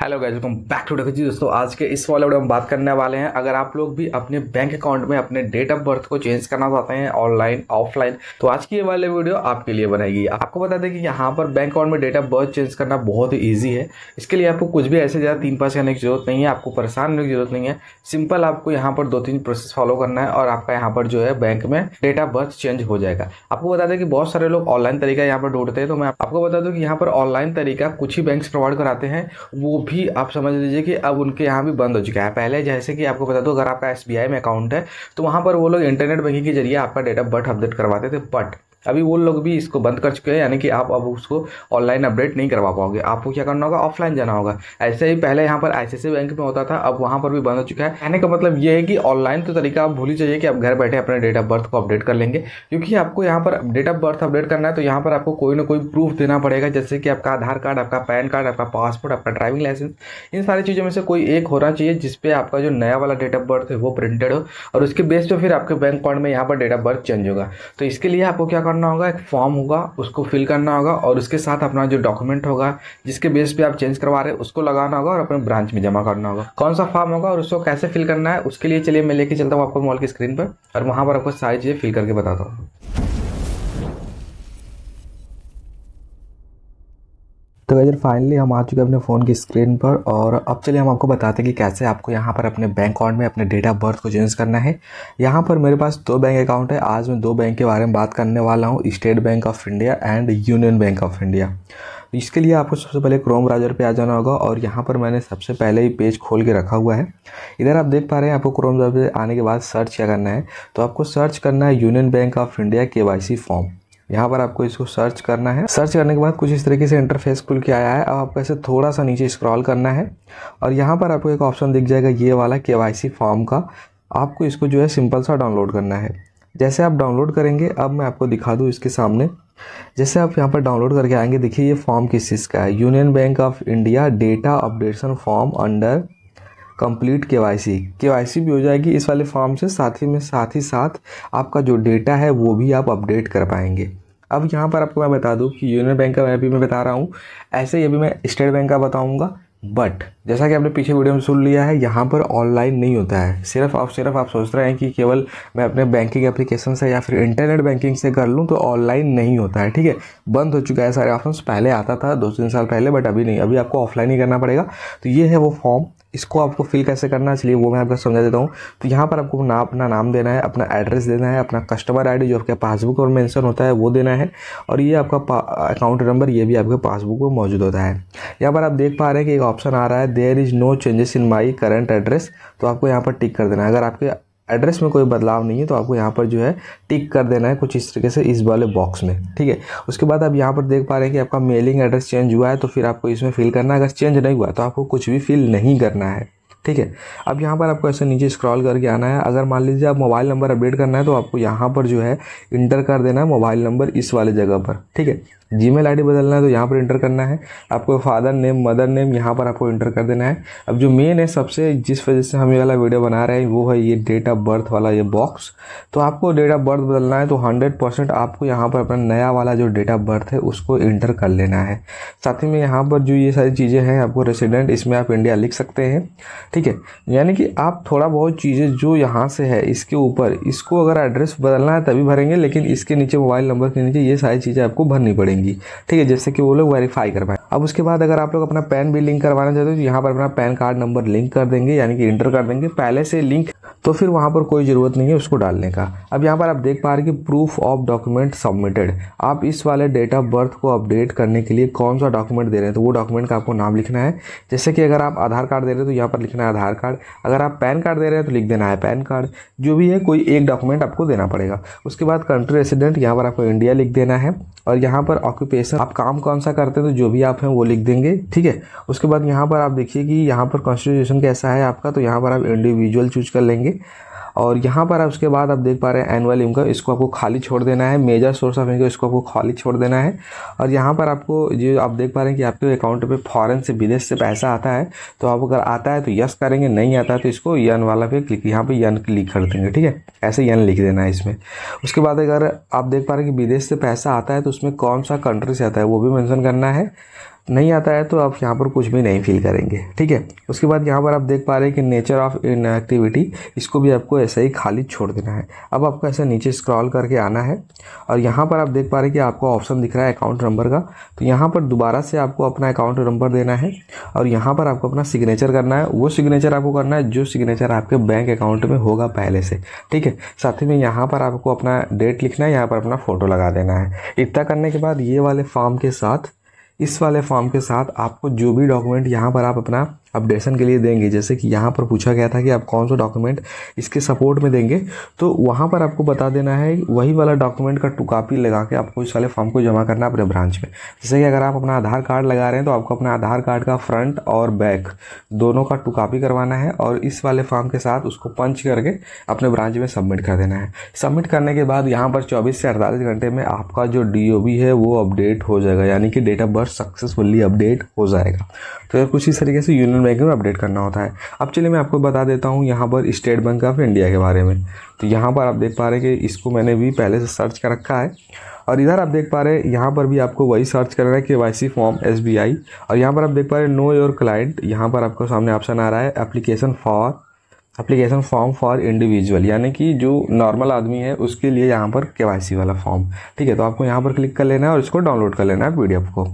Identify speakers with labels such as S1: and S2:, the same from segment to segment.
S1: hello guys welcome back to डी दोस्तों आज के इस वाले वीडियो में बात करने वाले हैं अगर आप लोग भी अपने बैंक अकाउंट में अपने डेट ऑफ बर्थ को चेंज करना चाहते हैं ऑनलाइन ऑफलाइन तो आज की ये वाले वीडियो आपके लिए बनाएगी आपको बता दें कि यहाँ पर बैंक अकाउंट में डेट ऑफ बर्थ चेंज करना बहुत ही ईजी है इसके लिए आपको कुछ भी ऐसे ज़्यादा तीन पास करने की जरूरत नहीं है आपको परेशान होने की जरूरत नहीं है सिंपल आपको यहाँ पर दो तीन प्रोसेस फॉलो करना है और आपका यहाँ पर जो है बैंक में डेट ऑफ बर्थ चेंज हो जाएगा आपको बता दें कि बहुत सारे लोग ऑनलाइन तरीका यहाँ पर ढूंढते हैं तो मैं आपको बता दूँ कि यहाँ पर ऑनलाइन तरीका कुछ ही बैंक प्रोवाइड कराते हैं वो भी आप समझ लीजिए कि अब उनके यहाँ भी बंद हो चुका है पहले जैसे कि आपको बता दो अगर आपका एस में अकाउंट है तो वहाँ पर वो लोग इंटरनेट बैंकिंग के जरिए आपका डेट ऑफ बर्थ अपडेट करवाते थे बट अभी वो लोग भी इसको बंद कर चुके हैं यानी कि आप अब उसको ऑनलाइन अपडेट नहीं करवा पाओगे आपको क्या करना होगा ऑफलाइन जाना होगा ऐसे ही पहले यहाँ पर आई बैंक में होता था अब वहाँ पर भी बंद हो चुका है कहने का मतलब ये है कि ऑनलाइन तो तरीका आप भूल ही चाहिए कि आप घर बैठे अपने डेट ऑफ बर्थ को अपडेट कर लेंगे क्योंकि आपको यहाँ पर डेट ऑफ बर्थ अपडेट करना है तो यहाँ पर आपको कोई ना कोई प्रूफ देना पड़ेगा जैसे कि आपका आधार कार्ड आपका पैन कार्ड आपका पासपोर्ट आपका ड्राइविंग लाइसेंस इन सारी चीज़ों में से कोई एक होना चाहिए जिसपे आपका जो नया वाला डेट ऑफ बर्थ है वो प्रिंटेड हो और उसके बेस पर फिर आपके बैंक अकाउंट में यहाँ पर डेट ऑफ बर्थ चेंज होगा तो इसके लिए आपको क्या करना होगा एक फॉर्म होगा उसको फिल करना होगा और उसके साथ अपना जो डॉक्यूमेंट होगा जिसके बेस पे आप चेंज करवा रहे हैं उसको लगाना होगा और अपने ब्रांच में जमा करना होगा कौन सा फॉर्म होगा और उसको कैसे फिल करना है उसके लिए चलिए मैं लेके चलता हूँ आपको मॉल की स्क्रीन पर और वहाँ पर आपको सारी चीज़ें फिल करके बताता हूँ तो वैसे फाइनली हम आ चुके हैं अपने फ़ोन की स्क्रीन पर और अब चलिए हम आपको बताते हैं कि कैसे आपको यहाँ पर अपने बैंक अकाउंट में अपने डेट ऑफ बर्थ को चेंज करना है यहाँ पर मेरे पास दो बैंक अकाउंट है आज मैं दो बैंक के बारे में बात करने वाला हूँ State Bank of India and Union Bank of India इसके लिए आपको सबसे पहले क्रोम ब्राउजर पे आ जाना होगा और यहाँ पर मैंने सबसे पहले ही पेज खोल के रखा हुआ है इधर आप देख पा रहे हैं आपको क्रोम ब्राउजर आने के बाद सर्च क्या करना है तो आपको सर्च करना है यूनियन बैंक ऑफ इंडिया के फॉर्म यहाँ पर आपको इसको सर्च करना है सर्च करने के बाद कुछ इस तरीके से इंटरफेस खुल के आया है अब आपको ऐसे थोड़ा सा नीचे स्क्रॉल करना है और यहाँ पर आपको एक ऑप्शन दिख जाएगा ये वाला के फॉर्म का आपको इसको जो है सिंपल सा डाउनलोड करना है जैसे आप डाउनलोड करेंगे अब मैं आपको दिखा दूँ इसके सामने जैसे आप यहाँ पर डाउनलोड करके आएंगे देखिए ये फॉर्म किस चीज़ का है Union Bank of India data updation form under complete K Y C K Y सी भी हो जाएगी इस वाले फॉर्म से साथ ही में साथ ही साथ आपका जो डेटा है वो भी आप अपडेट कर पाएंगे अब यहाँ पर आपको मैं बता दूँ कि यूनियन बैंक का अभी मैं बता रहा हूँ ऐसे ही अभी मैं स्टेट बैंक का बताऊँगा बट जैसा कि आपने पीछे वीडियो में सुन लिया है यहाँ पर ऑनलाइन नहीं होता है सिर्फ आप सिर्फ आप सोच रहे हैं कि केवल मैं अपने बैंकिंग एप्लीकेशन से या फिर इंटरनेट बैंकिंग से कर लूँ तो ऑनलाइन नहीं होता है ठीक है बंद हो चुका है सारे ऑप्शन पहले आता था दो तीन साल पहले बट अभी नहीं अभी आपको ऑफलाइन ही करना पड़ेगा तो ये है वो फॉर्म इसको आपको फिल कैसे करना है चलिए वो मैं आपको समझा देता हूँ तो यहाँ पर आपको ना अपना नाम देना है अपना एड्रेस देना है अपना कस्टमर आईडी जो आपके पासबुक और मेंशन होता है वो देना है और ये आपका अकाउंट नंबर ये भी आपके पासबुक में मौजूद होता है यहाँ पर आप देख पा रहे हैं कि एक ऑप्शन आ रहा है there is no changes in my current address तो आपको यहाँ पर टिक कर देना है अगर आपके एड्रेस में कोई बदलाव नहीं है तो आपको यहाँ पर जो है टिक कर देना है कुछ इस तरीके से इस वाले बॉक्स में ठीक है उसके बाद आप यहाँ पर देख पा रहे हैं कि आपका मेलिंग एड्रेस चेंज हुआ है तो फिर आपको इसमें फिल करना है अगर चेंज नहीं हुआ तो आपको कुछ भी फिल नहीं करना है ठीक है अब यहाँ पर आपको ऐसे नीचे स्क्रॉल करके आना है अगर मान लीजिए आप मोबाइल नंबर अपडेट करना है तो आपको यहाँ पर जो है इंटर कर देना है मोबाइल नंबर इस वाले जगह पर ठीक है जीमेल आईडी बदलना है तो यहाँ पर इंटर करना है आपको फादर नेम मदर नेम यहाँ पर आपको इंटर कर देना है अब जो मेन है सबसे जिस वजह से हम ये वाला वीडियो बना रहे हैं वो है ये डेट ऑफ बर्थ वाला ये बॉक्स तो आपको डेट ऑफ बर्थ बदलना है तो हंड्रेड परसेंट आपको यहाँ पर अपना नया वाला जो डेट ऑफ बर्थ है उसको इंटर कर लेना है साथ ही में यहाँ पर जो ये सारी चीज़ें हैं आपको रेसिडेंट इसमें आप इंडिया लिख सकते हैं ठीक है यानी कि आप थोड़ा बहुत चीज़ें जो यहाँ से है इसके ऊपर इसको अगर एड्रेस बदलना है तभी भरेंगे लेकिन इसके नीचे मोबाइल नंबर के नीचे ये सारी चीज़ें आपको भरनी पड़ेंगी देंगी ठीक है जैसे कि वो लोग वेरीफाई कर पाए अब उसके बाद अगर आप लोग अपना पैन भी लिंक करवाना चाहते हो तो यहाँ पर अपना पैन कार्ड नंबर लिंक कर देंगे यानी कि इंटर कर देंगे पहले से लिंक तो फिर वहाँ पर कोई ज़रूरत नहीं है उसको डालने का अब यहाँ पर आप देख पा रहे कि प्रूफ ऑफ डॉक्यूमेंट सबमिटेड आप इस वाले डेट ऑफ बर्थ को अपडेट करने के लिए कौन सा डॉक्यूमेंट दे रहे हैं तो वो डॉक्यूमेंट का आपको नाम लिखना है जैसे कि अगर आप आधार कार्ड दे रहे हैं तो यहाँ पर लिखना है आधार कार्ड अगर आप पैन कार्ड दे रहे हैं तो लिख देना है पैन कार्ड जो भी है कोई एक डॉक्यूमेंट आपको देना पड़ेगा उसके बाद कंट्री रेसिडेंट यहाँ पर आपको इंडिया लिख देना है और यहाँ पर ऑक्यूपेशन आप काम कौन सा करते हैं तो जो भी आप हैं वो लिख देंगे ठीक है उसके बाद यहाँ पर आप देखिए कि यहाँ पर कॉन्स्टिट्यूशन कैसा है आपका तो यहाँ पर आप इंडिविजुअल चूज कर लेंगे और यहाँ पर आप उसके बाद आप देख पा रहे हैं एनुअल इनकम इसको आपको खाली छोड़ देना है मेजर सोर्स ऑफ इनकम इसको आपको खाली छोड़ देना है और यहाँ पर आपको जो आप देख पा रहे हैं कि आपके अकाउंट पे फॉरेन से विदेश से पैसा आता है तो आप अगर आता है तो यस करेंगे नहीं आता है तो इसको यन वाला पे क्लिक यहाँ पर यन क्लिक कर देंगे ठीक है ऐसे यन लिख देना है इसमें उसके बाद अगर आप देख पा रहे हैं कि विदेश से पैसा आता है तो उसमें कौन सा कंट्री से आता है वो भी मैंशन करना है नहीं आता है तो आप यहाँ पर कुछ भी नहीं फील करेंगे ठीक है उसके बाद यहाँ पर आप देख पा रहे हैं कि नेचर ऑफ इन एक्टिविटी इसको भी आपको ऐसे ही खाली छोड़ देना है अब आपको ऐसे नीचे स्क्रॉल करके आना है और यहाँ पर आप देख पा रहे हैं कि आपको ऑप्शन दिख रहा है अकाउंट नंबर का तो यहाँ पर दोबारा से आपको अपना अकाउंट नंबर देना है और यहाँ पर आपको अपना सिग्नेचर करना है वो सिग्नेचर आपको करना है जो सिग्नेचर आपके बैंक अकाउंट में होगा पहले से ठीक है साथ ही में यहाँ पर आपको अपना डेट लिखना है यहाँ पर अपना फ़ोटो लगा देना है इतना करने के बाद ये वाले फॉर्म के साथ इस वाले फॉर्म के साथ आपको जो भी डॉक्यूमेंट यहाँ पर आप अपना अपडेशन के लिए देंगे जैसे कि यहाँ पर पूछा गया था कि आप कौन सा डॉक्यूमेंट इसके सपोर्ट में देंगे तो वहाँ पर आपको बता देना है वही वाला डॉक्यूमेंट का टू कापी लगा के आपको इस वाले फॉर्म को जमा करना है अपने ब्रांच में जैसे कि अगर आप अपना आधार कार्ड लगा रहे हैं तो आपको अपना आधार कार्ड का फ्रंट और बैक दोनों का टू कापी करवाना है और इस वाले फॉर्म के साथ उसको पंच करके अपने ब्रांच में सबमिट कर देना है सबमिट करने के बाद यहाँ पर चौबीस से अड़तालीस घंटे में आपका जो डी है वो अपडेट हो जाएगा यानी कि date of birth successfully update हो जाएगा तो कुछ इस तरीके से यूनियन इंटरनेट बैंकिंग में अपडेट करना होता है अब चलिए मैं आपको बता देता हूँ यहाँ पर स्टेट बैंक ऑफ इंडिया के बारे में तो यहाँ पर आप देख पा रहे हैं कि इसको मैंने भी पहले से सर्च कर रखा है और इधर आप देख पा रहे हैं यहाँ पर भी आपको वही सर्च कर रहा है कि Y C form S B I और यहाँ पर आप देख पा रहे हैं नो योर क्लाइंट यहाँ पर आपको सामने ऑप्शन आ रहा है application for application form for individual यानी कि जो नॉर्मल आदमी है उसके लिए यहाँ पर के वाला फॉर्म ठीक है तो आपको यहाँ पर क्लिक कर लेना है और इसको डाउनलोड कर लेना है पी को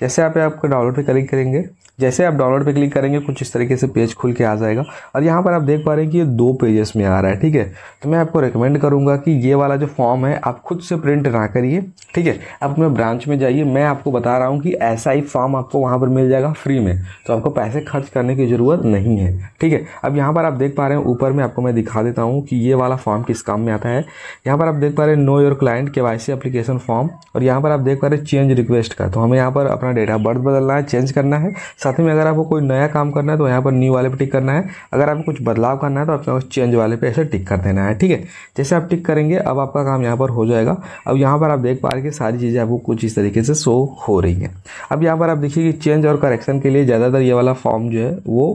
S1: जैसे आप आपको डाउनलोड पर क्लिक करेंगे जैसे आप डाउनलोड पे क्लिक करेंगे कुछ इस तरीके से पेज खुल के आ जाएगा और यहाँ पर आप देख पा रहे हैं कि ये दो पेजेस में आ रहा है ठीक है तो मैं आपको रिकमेंड करूँगा कि ये वाला जो फॉर्म है आप खुद से प्रिंट ना करिए ठीक है आप अपने ब्रांच में जाइए मैं आपको बता रहा हूँ कि ऐसा ही फॉर्म आपको वहाँ पर मिल जाएगा फ्री में तो आपको पैसे खर्च करने की ज़रूरत नहीं है ठीक है अब यहाँ पर आप देख पा रहे हैं ऊपर में आपको मैं दिखा देता हूँ कि ये वाला फॉर्म किस काम में आता है यहाँ पर आप देख पा रहे हैं know your client K Y application form और यहाँ पर आप देख पा रहे हैं चेंज रिक्वेस्ट का तो हमें यहाँ पर अपना डेट ऑफ बर्थ बदलना है चेंज करना है साथ ही में अगर आपको कोई नया काम करना है तो यहाँ पर न्यू वाले पर टिक करना है अगर आपको कुछ बदलाव करना है तो आपको चेंज वाले पे ऐसे टिक कर देना है ठीक है जैसे आप टिक करेंगे अब आपका काम यहाँ पर हो जाएगा अब यहाँ पर आप देख पा रहे कि सारी चीज़ें आपको कुछ इस तरीके से शो हो रही हैं अब यहाँ पर आप देखिए कि चेंज और करेक्शन के लिए ज़्यादातर ये वाला फॉर्म जो है वो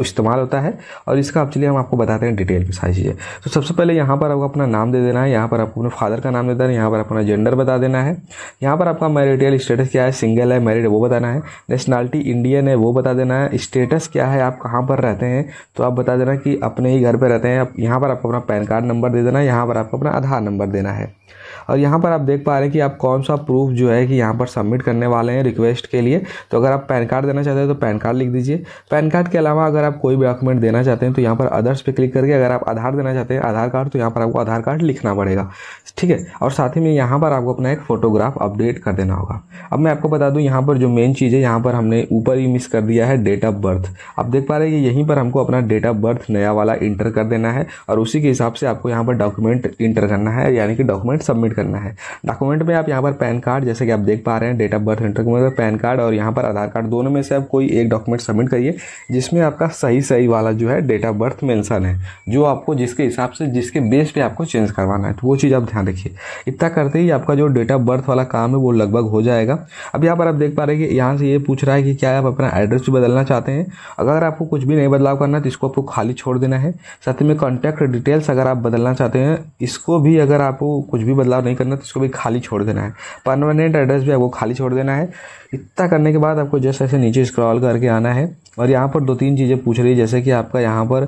S1: इस्तेमाल होता है और इसका आप चलिए हम आपको बताते हैं डिटेल में सारी चीज़ें तो सबसे पहले यहाँ पर आपको अपना नाम दे देना है यहाँ पर आपको अपने फादर का नाम दे देना है यहाँ पर अपना जेंडर बता देना है यहाँ पर आपका मैरिटियल स्टेटस क्या है सिंगल है मैरिड है वो बताना है नेशनलिटी इंडियन है वो बता देना है स्टेटस क्या है आप कहाँ पर रहते हैं तो आप बता देना कि अपने ही घर पर रहते हैं यहाँ पर आपको अपना पैन कार्ड नंबर दे देना है यहाँ पर आपको अपना आधार नंबर देना है और यहाँ पर आप देख पा रहे हैं कि आप कौन सा प्रूफ जो है कि यहाँ पर सबमिट करने वाले हैं रिक्वेस्ट के लिए तो अगर आप पैन कार्ड देना चाहते हैं तो पैन कार्ड लिख दीजिए पैन कार्ड के अलावा अगर आप कोई भी डॉक्यूमेंट देना चाहते हैं तो यहाँ पर अदर्स पे क्लिक करके अगर आप आधार देना चाहते हैं आधार कार्ड तो यहाँ पर आपको आधार कार्ड लिखना पड़ेगा ठीक है और साथ ही में यहाँ पर आपको अपना एक फ़ोटोग्राफ अपडेट कर देना होगा अब मैं आपको बता दूँ यहाँ पर जो मेन चीज़ है यहाँ पर हमने ऊपर ही मिस कर दिया है डेट ऑफ बर्थ आप देख पा रहे हैं कि यहीं पर हमको अपना डेट ऑफ बर्थ नया वाला इंटर कर देना है और उसी के हिसाब से आपको यहाँ पर डॉक्यूमेंट इंटर करना है यानी कि डॉक्यूमेंट सबमिट करना है डॉक्यूमेंट में आप यहाँ पर पैन कार्ड जैसे कि आप देख पा रहे हैं डेट ऑफ बर्थ इंटर मतलब पैन कार्ड और यहाँ पर आधार कार्ड दोनों में से आप कोई एक डॉक्यूमेंट सबमिट करिए जिसमें आपका आपका सही सही वाला जो है डेट ऑफ बर्थ मेंशन है जो आपको जिसके हिसाब से जिसके बेस पे आपको चेंज करवाना है तो वो चीज़ आप ध्यान रखिए इतना करते ही आपका जो डेट ऑफ बर्थ वाला काम है वो लगभग हो जाएगा अब यहाँ पर आप देख पा रहे हैं कि यहाँ से ये पूछ रहा है कि क्या आप अपना एड्रेस बदलना चाहते हैं अगर आपको कुछ भी नहीं बदलाव करना तो इसको आपको खाली छोड़ देना है साथ में कॉन्टैक्ट डिटेल्स अगर आप बदलना चाहते हैं इसको भी अगर आपको कुछ भी बदलाव नहीं करना तो इसको भी खाली छोड़ देना है परमानेंट एड्रेस भी आपको खाली छोड़ देना है इतना करने के बाद आपको जस्ट ऐसे नीचे स्क्रॉल करके आना है और यहाँ पर दो तीन चीज़ें पूछ रही है जैसे कि आपका यहाँ पर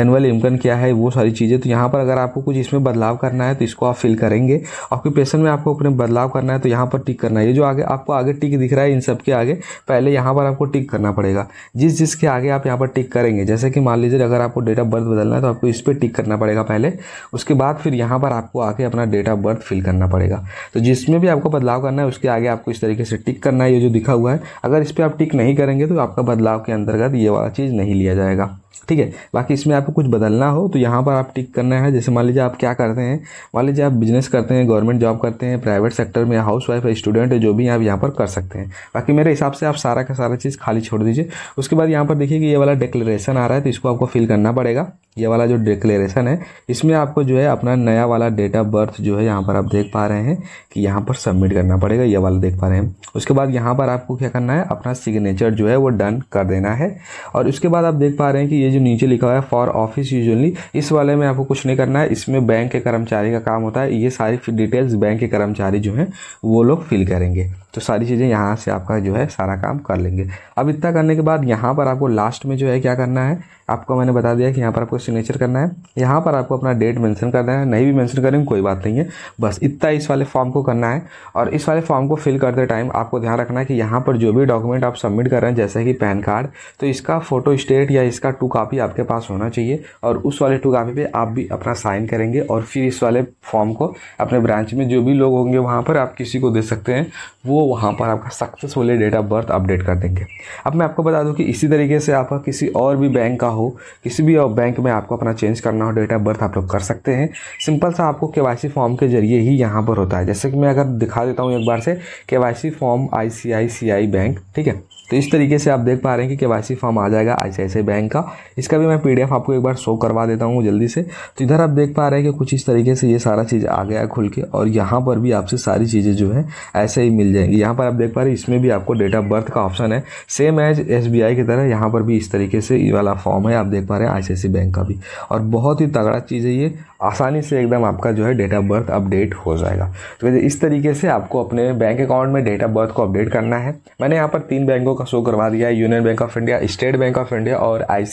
S1: एनुअल इनकम क्या है वो सारी चीज़ें तो यहाँ पर अगर आपको कुछ इसमें बदलाव करना है तो इसको आप फिल करेंगे ऑक्यूपेशन में आपको अपने बदलाव करना है तो यहाँ पर टिक करना है ये जो आगे आपको आगे टिक दिख रहा है इन सब के आगे पहले यहाँ पर आपको टिक करना पड़ेगा जिस जिसके आगे आप यहाँ पर टिक करेंगे जैसे कि मान लीजिए अगर आपको डेट ऑफ बर्थ बदलना है तो आपको इस पर टिक करना पड़ेगा पहले उसके बाद फिर यहाँ पर आपको आके अपना डेट ऑफ बर्थ फिल करना पड़ेगा तो जिसमें भी आपको बदलाव करना है उसके आगे आपको इस तरीके से टिक करना है ये जो दिखा हुआ है अगर इस पर आप टिक नहीं करेंगे तो आपका बदलाव के अंतर्गत ये वाला चीज़ नहीं लिया जाएगा ठीक है बाकी इसमें आपको कुछ बदलना हो तो यहाँ पर आप टिक करना है जैसे मान लीजिए आप क्या करते हैं मान लीजिए आप बिजनेस करते हैं गवर्नमेंट जॉब करते हैं प्राइवेट सेक्टर में हाउस वाइफ स्टूडेंट है जो भी आप यहाँ पर कर सकते हैं बाकी मेरे हिसाब से आप सारा का सारा चीज़ खाली छोड़ दीजिए उसके बाद यहाँ पर देखिए कि ये वाला डिक्लेरेशन आ रहा है तो इसको आपको फिल करना पड़ेगा ये वाला जो डिक्लेरेशन है इसमें आपको जो है अपना नया वाला डेट ऑफ बर्थ जो है यहाँ पर आप देख पा रहे हैं कि यहाँ पर सबमिट करना पड़ेगा ये वाला देख पा रहे हैं उसके बाद यहाँ पर आपको क्या करना है अपना सिग्नेचर जो है वो डन कर देना है और उसके बाद आप देख पा रहे हैं कि ये जो नीचे लिखा हुआ है फॉर ऑफिस यूजली इस वाले में आपको कुछ नहीं करना है इसमें बैंक के कर्मचारी का काम होता है ये सारी डिटेल्स बैंक के कर्मचारी जो हैं वो लोग फिल करेंगे तो सारी चीज़ें यहाँ से आपका जो है सारा काम कर लेंगे अब इतना करने के बाद यहाँ पर आपको लास्ट में जो है क्या करना है आपको मैंने बता दिया कि यहाँ पर आपको सिग्नेचर करना है यहाँ पर आपको अपना डेट मेंशन करना है नहीं भी मेंशन करेंगे कोई बात नहीं है बस इतना इस वाले फॉर्म को करना है और इस वाले फॉर्म को फिल करते टाइम आपको ध्यान रखना है कि यहाँ पर जो भी डॉक्यूमेंट आप सबमिट कर रहे हैं जैसे कि पैन कार्ड तो इसका फ़ोटो स्टेट या इसका टू कापी आपके पास होना चाहिए और उस वाले टू कापी पर आप भी अपना साइन करेंगे और फिर इस वाले फॉर्म को अपने ब्रांच में जो भी लोग होंगे वहाँ पर आप किसी को दे सकते हैं वो वहाँ पर आपका successfully date of birth update कर देंगे अब मैं आपको बता दूँ कि इसी तरीके से आपका किसी और भी बैंक का हो किसी भी बैंक में आपको अपना चेंज करना हो डेट ऑफ बर्थ आप लोग कर सकते हैं सिंपल सा आपको के फॉर्म के जरिए ही यहाँ पर होता है जैसे कि मैं अगर दिखा देता हूँ एक बार से के फॉर्म आई बैंक ठीक है तो इस तरीके से आप देख पा रहे हैं कि के फॉर्म आ जाएगा आई बैंक का इसका भी मैं पी आपको एक बार शो करवा देता हूँ जल्दी से तो इधर आप देख पा रहे हैं कि कुछ इस तरीके से ये सारा चीज़ आ गया है खुल के और यहाँ पर भी आपसे सारी चीज़ें जो है ऐसे ही मिल जाएंगी यहाँ पर आप देख पा रहे हैं इसमें भी आपको डेट ऑफ बर्थ का ऑप्शन है सेम एज एस की तरह यहाँ पर भी इस तरीके से ये वाला फॉर्म है आप देख पा रहे हैं आई बैंक का भी और बहुत ही तगड़ा चीज़ है ये आसानी से एकदम आपका जो है डेट ऑफ बर्थ अपडेट हो जाएगा तो इस तरीके से आपको अपने बैंक अकाउंट में डेट ऑफ बर्थ को अपडेट करना है मैंने यहाँ पर तीन बैंकों का शो करवा दिया है Union Bank of India State Bank of India और आई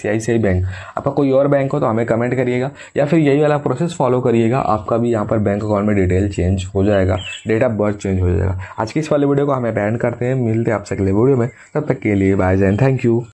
S1: बैंक आपका कोई और बैंक हो तो हमें कमेंट करिएगा या फिर यही वाला प्रोसेस फॉलो करिएगा आपका भी यहाँ पर बैंक अकाउंट में डिटेल चेंज हो जाएगा डेट ऑफ बर्थ चेंज हो जाएगा आज की इस वाले वीडियो को हमें अपेंड करते हैं मिलते हैं आपसे अगले वीडियो में तब तक के लिए बाय जैन थैंक यू